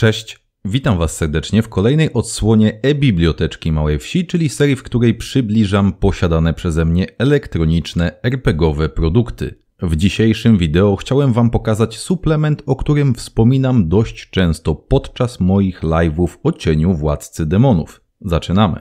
Cześć, witam Was serdecznie w kolejnej odsłonie e-biblioteczki Małej Wsi, czyli serii, w której przybliżam posiadane przeze mnie elektroniczne, RPGowe produkty. W dzisiejszym wideo chciałem Wam pokazać suplement, o którym wspominam dość często podczas moich live'ów o cieniu Władcy Demonów. Zaczynamy!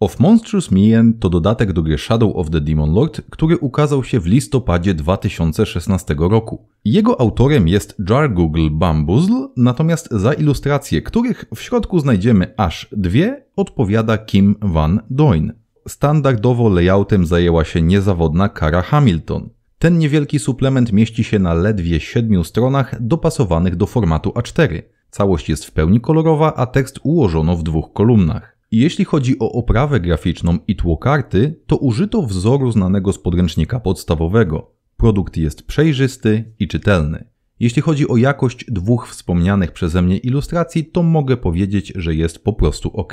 Of Monstrous Mien to dodatek do gry Shadow of the Demon Lord, który ukazał się w listopadzie 2016 roku. Jego autorem jest Jar Google Bamboozle, natomiast za ilustracje, których w środku znajdziemy aż dwie, odpowiada Kim Van Doyne. Standardowo layoutem zajęła się niezawodna Kara Hamilton. Ten niewielki suplement mieści się na ledwie siedmiu stronach dopasowanych do formatu A4. Całość jest w pełni kolorowa, a tekst ułożono w dwóch kolumnach. Jeśli chodzi o oprawę graficzną i tło karty, to użyto wzoru znanego z podręcznika podstawowego. Produkt jest przejrzysty i czytelny. Jeśli chodzi o jakość dwóch wspomnianych przeze mnie ilustracji, to mogę powiedzieć, że jest po prostu ok.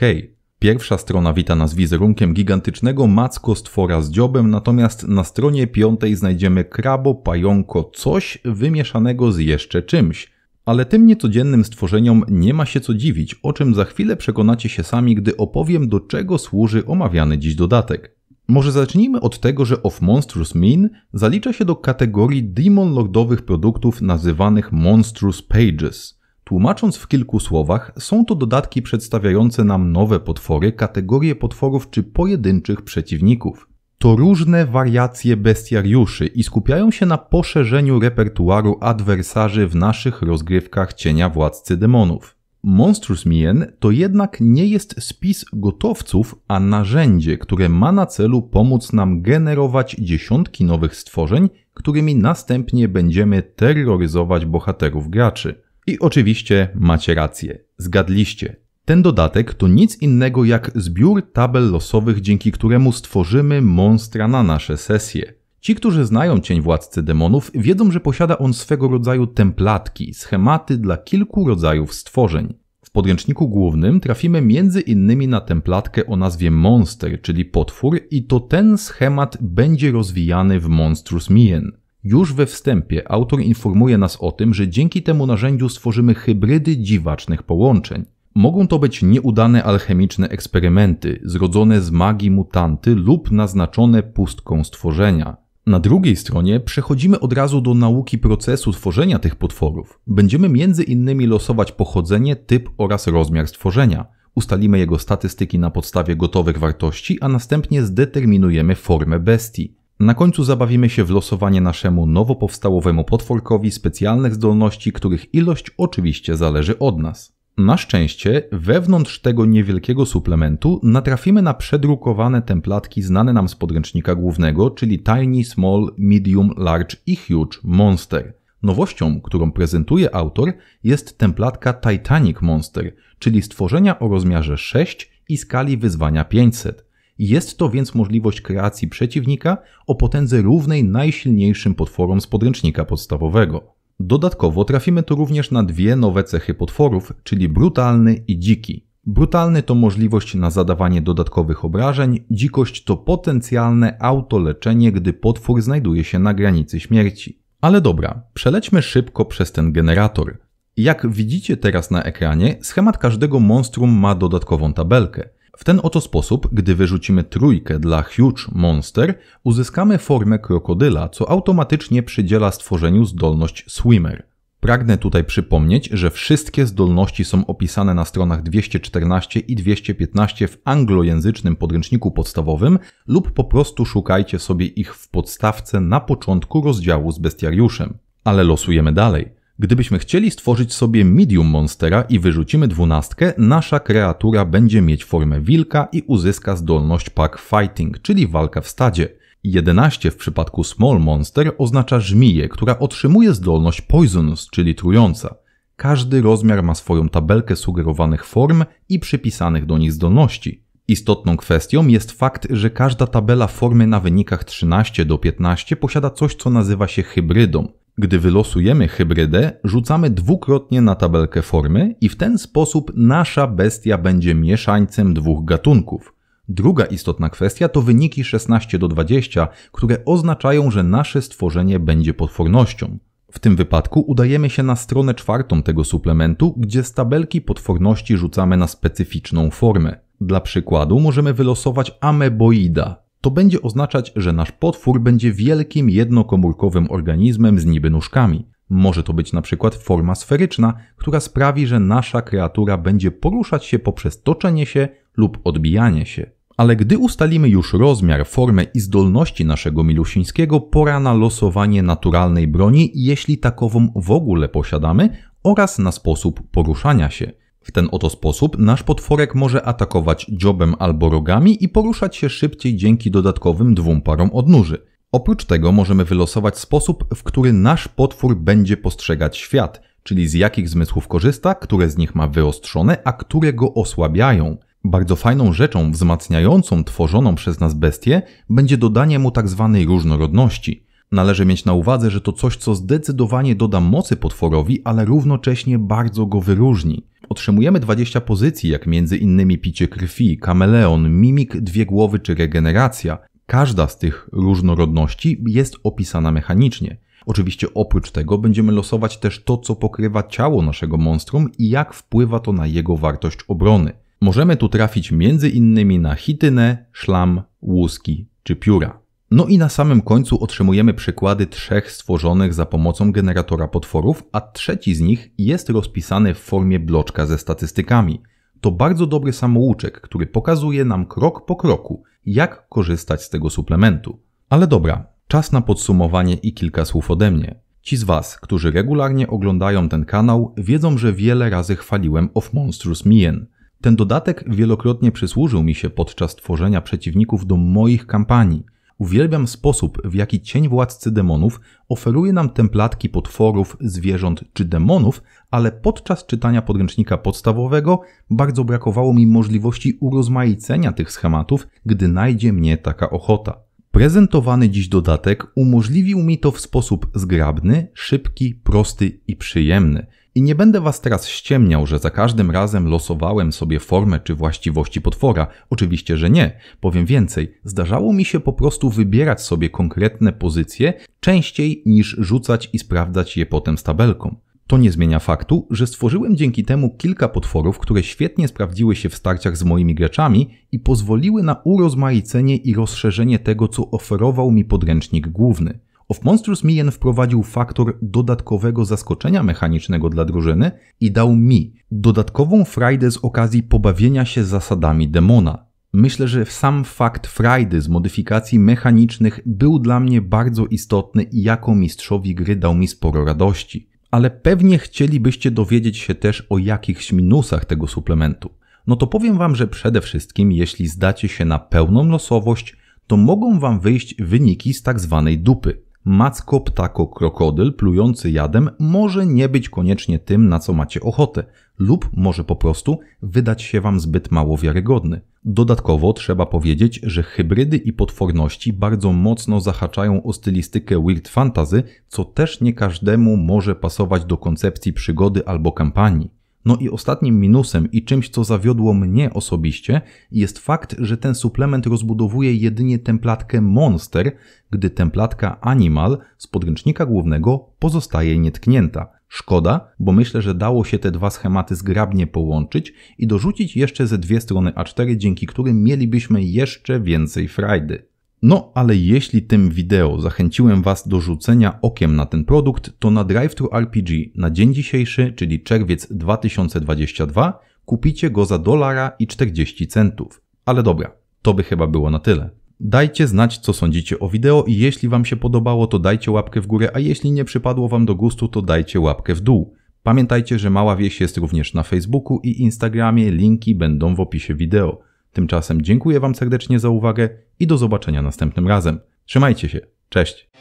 Pierwsza strona wita nas wizerunkiem gigantycznego macko stwora z dziobem, natomiast na stronie piątej znajdziemy krabo, pająko, coś wymieszanego z jeszcze czymś. Ale tym niecodziennym stworzeniom nie ma się co dziwić, o czym za chwilę przekonacie się sami, gdy opowiem do czego służy omawiany dziś dodatek. Może zacznijmy od tego, że Of Monstrous Mean zalicza się do kategorii demon lordowych produktów nazywanych Monstrous Pages. Tłumacząc w kilku słowach, są to dodatki przedstawiające nam nowe potwory, kategorie potworów czy pojedynczych przeciwników to różne wariacje bestiariuszy i skupiają się na poszerzeniu repertuaru adwersarzy w naszych rozgrywkach cienia władcy demonów. Monstrous Mien to jednak nie jest spis gotowców, a narzędzie, które ma na celu pomóc nam generować dziesiątki nowych stworzeń, którymi następnie będziemy terroryzować bohaterów graczy. I oczywiście macie rację, zgadliście. Ten dodatek to nic innego jak zbiór tabel losowych, dzięki któremu stworzymy monstra na nasze sesje. Ci, którzy znają cień władcy demonów, wiedzą, że posiada on swego rodzaju templatki, schematy dla kilku rodzajów stworzeń. W podręczniku głównym trafimy między innymi na templatkę o nazwie Monster, czyli potwór, i to ten schemat będzie rozwijany w Monstrous Mien. Już we wstępie autor informuje nas o tym, że dzięki temu narzędziu stworzymy hybrydy dziwacznych połączeń. Mogą to być nieudane alchemiczne eksperymenty, zrodzone z magii mutanty lub naznaczone pustką stworzenia. Na drugiej stronie przechodzimy od razu do nauki procesu tworzenia tych potworów. Będziemy między innymi losować pochodzenie, typ oraz rozmiar stworzenia. Ustalimy jego statystyki na podstawie gotowych wartości, a następnie zdeterminujemy formę bestii. Na końcu zabawimy się w losowanie naszemu nowo powstałowemu potworkowi specjalnych zdolności, których ilość oczywiście zależy od nas. Na szczęście, wewnątrz tego niewielkiego suplementu natrafimy na przedrukowane templatki znane nam z podręcznika głównego, czyli Tiny, Small, Medium, Large i Huge Monster. Nowością, którą prezentuje autor, jest templatka Titanic Monster, czyli stworzenia o rozmiarze 6 i skali wyzwania 500. Jest to więc możliwość kreacji przeciwnika o potędze równej najsilniejszym potworom z podręcznika podstawowego. Dodatkowo trafimy tu również na dwie nowe cechy potworów, czyli brutalny i dziki. Brutalny to możliwość na zadawanie dodatkowych obrażeń, dzikość to potencjalne autoleczenie, gdy potwór znajduje się na granicy śmierci. Ale dobra, przelećmy szybko przez ten generator. Jak widzicie teraz na ekranie, schemat każdego monstrum ma dodatkową tabelkę. W ten oto sposób, gdy wyrzucimy trójkę dla Huge Monster, uzyskamy formę krokodyla, co automatycznie przydziela stworzeniu zdolność Swimmer. Pragnę tutaj przypomnieć, że wszystkie zdolności są opisane na stronach 214 i 215 w anglojęzycznym podręczniku podstawowym lub po prostu szukajcie sobie ich w podstawce na początku rozdziału z bestiariuszem. Ale losujemy dalej. Gdybyśmy chcieli stworzyć sobie medium monstera i wyrzucimy dwunastkę, nasza kreatura będzie mieć formę wilka i uzyska zdolność pack fighting, czyli walka w stadzie. 11 w przypadku small monster oznacza żmiję, która otrzymuje zdolność poisonous, czyli trująca. Każdy rozmiar ma swoją tabelkę sugerowanych form i przypisanych do nich zdolności. Istotną kwestią jest fakt, że każda tabela formy na wynikach 13 do 15 posiada coś, co nazywa się hybrydą. Gdy wylosujemy hybrydę, rzucamy dwukrotnie na tabelkę formy i w ten sposób nasza bestia będzie mieszańcem dwóch gatunków. Druga istotna kwestia to wyniki 16 do 20, które oznaczają, że nasze stworzenie będzie potwornością. W tym wypadku udajemy się na stronę czwartą tego suplementu, gdzie z tabelki potworności rzucamy na specyficzną formę. Dla przykładu możemy wylosować ameboida. To będzie oznaczać, że nasz potwór będzie wielkim jednokomórkowym organizmem z niby nóżkami. Może to być na przykład forma sferyczna, która sprawi, że nasza kreatura będzie poruszać się poprzez toczenie się lub odbijanie się. Ale gdy ustalimy już rozmiar, formę i zdolności naszego milusińskiego, pora na losowanie naturalnej broni, jeśli takową w ogóle posiadamy, oraz na sposób poruszania się. W ten oto sposób nasz potworek może atakować dziobem albo rogami i poruszać się szybciej dzięki dodatkowym dwóm parom odnóży. Oprócz tego możemy wylosować sposób, w który nasz potwór będzie postrzegać świat, czyli z jakich zmysłów korzysta, które z nich ma wyostrzone, a które go osłabiają. Bardzo fajną rzeczą wzmacniającą tworzoną przez nas bestię będzie dodanie mu tak zwanej różnorodności. Należy mieć na uwadze, że to coś, co zdecydowanie doda mocy potworowi, ale równocześnie bardzo go wyróżni otrzymujemy 20 pozycji, jak między innymi picie krwi, kameleon, mimik, dwie głowy czy regeneracja. Każda z tych różnorodności jest opisana mechanicznie. Oczywiście oprócz tego będziemy losować też to, co pokrywa ciało naszego monstrum i jak wpływa to na jego wartość obrony. Możemy tu trafić między innymi na chitynę, szlam, łuski czy pióra. No i na samym końcu otrzymujemy przykłady trzech stworzonych za pomocą generatora potworów, a trzeci z nich jest rozpisany w formie bloczka ze statystykami. To bardzo dobry samouczek, który pokazuje nam krok po kroku, jak korzystać z tego suplementu. Ale dobra, czas na podsumowanie i kilka słów ode mnie. Ci z Was, którzy regularnie oglądają ten kanał, wiedzą, że wiele razy chwaliłem Of Monstrous Mien. Ten dodatek wielokrotnie przysłużył mi się podczas tworzenia przeciwników do moich kampanii. Uwielbiam sposób, w jaki cień władcy demonów oferuje nam templatki potworów, zwierząt czy demonów, ale podczas czytania podręcznika podstawowego bardzo brakowało mi możliwości urozmaicenia tych schematów, gdy najdzie mnie taka ochota. Prezentowany dziś dodatek umożliwił mi to w sposób zgrabny, szybki, prosty i przyjemny – i nie będę was teraz ściemniał, że za każdym razem losowałem sobie formę czy właściwości potwora. Oczywiście, że nie. Powiem więcej, zdarzało mi się po prostu wybierać sobie konkretne pozycje częściej niż rzucać i sprawdzać je potem z tabelką. To nie zmienia faktu, że stworzyłem dzięki temu kilka potworów, które świetnie sprawdziły się w starciach z moimi graczami i pozwoliły na urozmaicenie i rozszerzenie tego, co oferował mi podręcznik główny. Of Monstrous Mien wprowadził faktor dodatkowego zaskoczenia mechanicznego dla drużyny i dał mi dodatkową frajdę z okazji pobawienia się zasadami demona. Myślę, że sam fakt frajdy z modyfikacji mechanicznych był dla mnie bardzo istotny i jako mistrzowi gry dał mi sporo radości. Ale pewnie chcielibyście dowiedzieć się też o jakichś minusach tego suplementu. No to powiem Wam, że przede wszystkim, jeśli zdacie się na pełną losowość, to mogą Wam wyjść wyniki z tak zwanej dupy. Macko, ptako, krokodyl plujący jadem może nie być koniecznie tym, na co macie ochotę, lub może po prostu wydać się wam zbyt mało wiarygodny. Dodatkowo trzeba powiedzieć, że hybrydy i potworności bardzo mocno zahaczają o stylistykę weird fantasy, co też nie każdemu może pasować do koncepcji przygody albo kampanii. No i ostatnim minusem i czymś, co zawiodło mnie osobiście, jest fakt, że ten suplement rozbudowuje jedynie templatkę Monster, gdy templatka Animal z podręcznika głównego pozostaje nietknięta. Szkoda, bo myślę, że dało się te dwa schematy zgrabnie połączyć i dorzucić jeszcze ze dwie strony A4, dzięki którym mielibyśmy jeszcze więcej frajdy. No, ale jeśli tym wideo zachęciłem Was do rzucenia okiem na ten produkt, to na DriveThru RPG na dzień dzisiejszy, czyli czerwiec 2022, kupicie go za dolara i 40 centów. Ale dobra, to by chyba było na tyle. Dajcie znać, co sądzicie o wideo i jeśli Wam się podobało, to dajcie łapkę w górę, a jeśli nie przypadło Wam do gustu, to dajcie łapkę w dół. Pamiętajcie, że Mała Wieś jest również na Facebooku i Instagramie, linki będą w opisie wideo. Tymczasem dziękuję Wam serdecznie za uwagę i do zobaczenia następnym razem. Trzymajcie się, cześć!